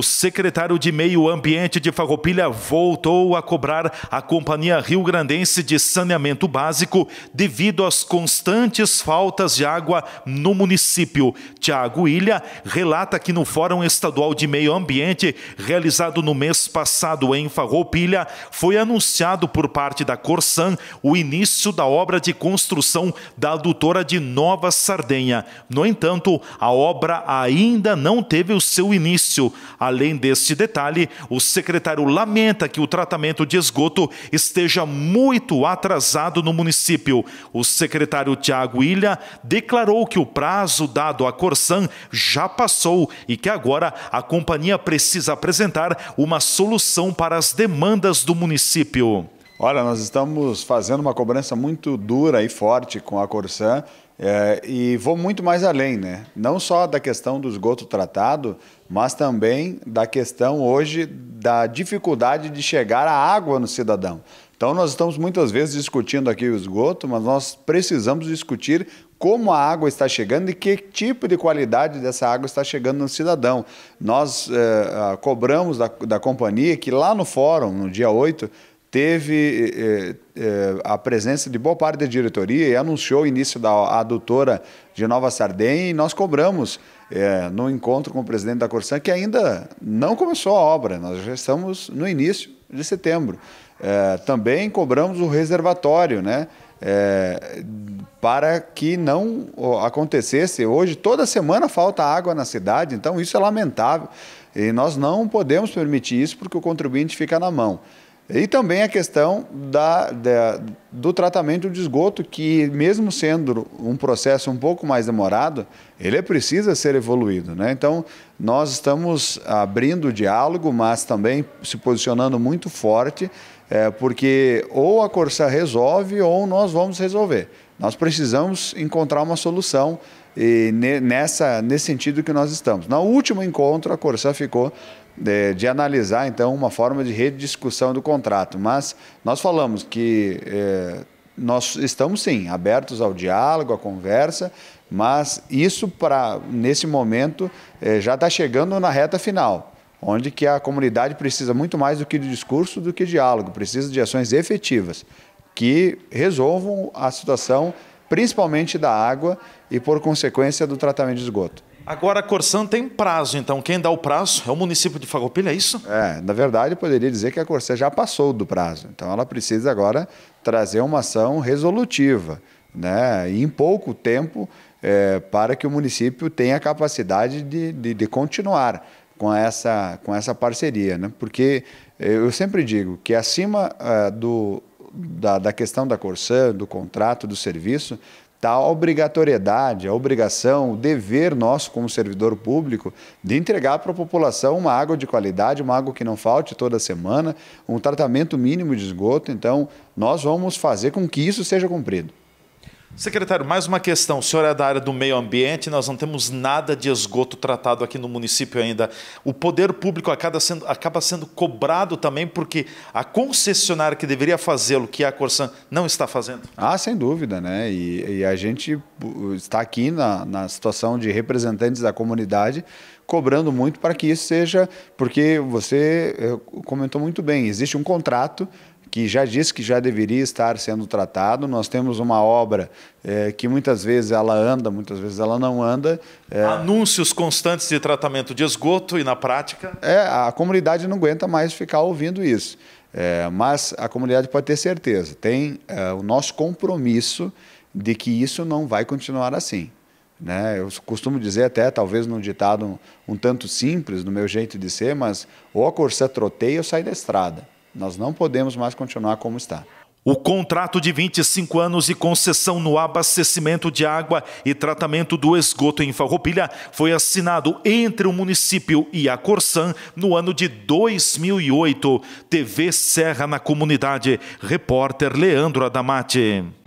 O secretário de Meio Ambiente de Farroupilha voltou a cobrar a Companhia Rio Grandense de Saneamento Básico devido às constantes faltas de água no município. Tiago Ilha relata que no Fórum Estadual de Meio Ambiente, realizado no mês passado em Farroupilha, foi anunciado por parte da Corsan o início da obra de construção da adutora de Nova Sardenha. No entanto, a obra ainda não teve o seu início. A Além deste detalhe, o secretário lamenta que o tratamento de esgoto esteja muito atrasado no município. O secretário Tiago Ilha declarou que o prazo dado à Corsan já passou e que agora a companhia precisa apresentar uma solução para as demandas do município. Olha, nós estamos fazendo uma cobrança muito dura e forte com a Corsan é, e vou muito mais além, né? Não só da questão do esgoto tratado, mas também da questão hoje da dificuldade de chegar a água no cidadão. Então, nós estamos muitas vezes discutindo aqui o esgoto, mas nós precisamos discutir como a água está chegando e que tipo de qualidade dessa água está chegando no cidadão. Nós eh, ah, cobramos da, da companhia que lá no fórum, no dia 8, teve é, é, a presença de boa parte da diretoria e anunciou o início da adutora de Nova Sardenha e nós cobramos é, no encontro com o presidente da Corsã que ainda não começou a obra, nós já estamos no início de setembro. também cobramos o reservatório, né? para que não acontecesse. Hoje, toda semana falta água na cidade, então isso é lamentável. E nós não podemos permitir isso porque o contribuinte fica na mão. E também a questão da, da, do tratamento de esgoto, que mesmo sendo um processo um pouco mais demorado, ele precisa ser evoluído. Né? Então, nós estamos abrindo diálogo, mas também se posicionando muito forte, é, porque ou a Corsa resolve ou nós vamos resolver. Nós precisamos encontrar uma solução e nessa, nesse sentido que nós estamos. No último encontro, a Corsã ficou de, é, de, analisar, então, uma forma de rediscussão do contrato, mas nós falamos que é, nós estamos, sim, abertos ao diálogo, à conversa, mas isso, para nesse momento, é, já está chegando na reta final onde que a comunidade precisa muito mais do que de discurso do que diálogo, precisa de ações efetivas que resolvam a situação principalmente da água e, por consequência, do tratamento de esgoto. Agora, a Corsan tem prazo, então quem dá o prazo é o município de Fagopilha, é isso? É, na verdade, eu poderia dizer que a Corsan já passou do prazo, então ela precisa agora trazer uma ação resolutiva, né? em pouco tempo, é, para que o município tenha a capacidade de, de, de continuar com essa, com essa parceria, né? Porque é, eu sempre digo que acima é, do, da, da questão da Corsã, do contrato, do serviço, está a obrigatoriedade, a obrigação, o dever nosso como servidor público de entregar para a população uma água de qualidade, uma água que não falte toda semana, um tratamento mínimo de esgoto. Então, nós vamos fazer com que isso seja cumprido. Secretário, mais uma questão. O senhor é da área do meio ambiente, nós não temos nada de esgoto tratado aqui no município ainda. O poder público acaba sendo, acaba sendo cobrado também porque a concessionária que deveria fazê-lo, que é a Corsan, não está fazendo. Ah, sem dúvida, né? E, e a gente uh, está aqui na, na situação de representantes da comunidade cobrando muito para que isso seja, porque você eh, comentou muito bem, existe um contrato que já disse que já deveria estar sendo tratado. Nós temos uma obra é, que muitas vezes ela anda, muitas vezes ela não anda. É... Anúncios constantes de tratamento de esgoto e na prática. É, a comunidade não aguenta mais ficar ouvindo isso. É, mas a comunidade pode ter certeza, tem é, o nosso compromisso de que isso não vai continuar assim. Né? Eu costumo dizer até, talvez num ditado um, um tanto simples, no meu jeito de ser, mas ou a Corsa troteia ou sai da estrada. Nós não podemos mais continuar como está. O contrato de 25 anos e concessão no abastecimento de água e tratamento do esgoto em Farroupilha foi assinado entre o município e a Corsan no ano de 2008. TV Serra na comunidade. Repórter Leandro Adamati.